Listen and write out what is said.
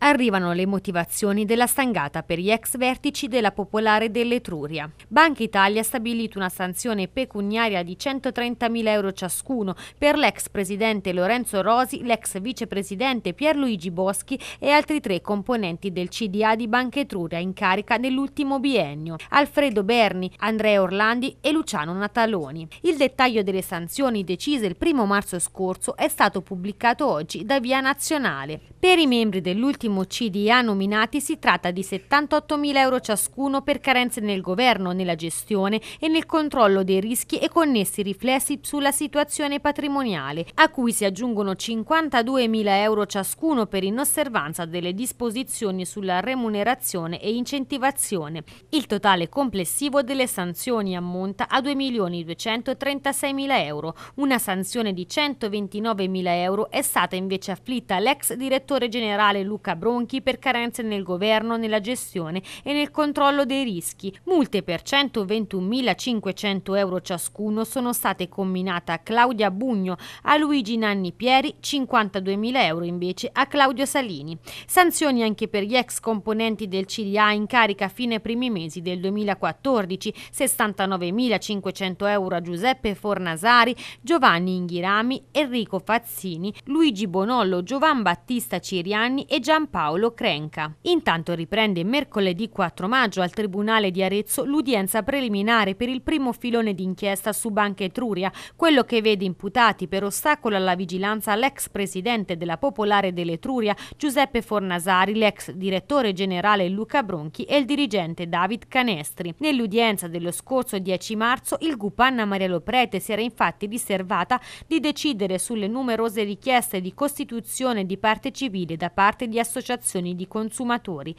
Arrivano le motivazioni della stangata per gli ex vertici della Popolare dell'Etruria. Banca Italia ha stabilito una sanzione pecuniaria di 130.000 euro ciascuno per l'ex presidente Lorenzo Rosi, l'ex vicepresidente Pierluigi Boschi e altri tre componenti del CDA di Banca Etruria in carica nell'ultimo biennio, Alfredo Berni, Andrea Orlandi e Luciano Nataloni. Il dettaglio delle sanzioni decise il 1 marzo scorso è stato pubblicato oggi da Via Nazionale. Per i membri dell'ultimo ultimo CDA nominati si tratta di 78 mila euro ciascuno per carenze nel governo, nella gestione e nel controllo dei rischi e connessi riflessi sulla situazione patrimoniale, a cui si aggiungono 52 mila euro ciascuno per inosservanza delle disposizioni sulla remunerazione e incentivazione. Il totale complessivo delle sanzioni ammonta a 2 milioni 236 mila euro. Una sanzione di 129 mila euro è stata invece afflitta all'ex direttore generale Luca Bronchi per carenze nel governo, nella gestione e nel controllo dei rischi. Multe per 121.500 euro ciascuno sono state comminate a Claudia Bugno, a Luigi Nanni Pieri, 52.000 euro invece a Claudio Salini. Sanzioni anche per gli ex componenti del CDA in carica fino ai primi mesi del 2014, 69.500 euro a Giuseppe Fornasari, Giovanni Inghirami, Enrico Fazzini, Luigi Bonollo, Giovan Battista Cirianni e Gian Giampaolo Crenca. Intanto riprende mercoledì 4 maggio al Tribunale di Arezzo l'udienza preliminare per il primo filone d'inchiesta su Banca Etruria, quello che vede imputati per ostacolo alla vigilanza l'ex presidente della Popolare dell'Etruria Giuseppe Fornasari, l'ex direttore generale Luca Bronchi e il dirigente David Canestri. Nell'udienza dello scorso 10 marzo il GUP Anna Maria Loprete si era infatti riservata di decidere sulle numerose richieste di costituzione di parte civile da parte di associazioni associazioni di consumatori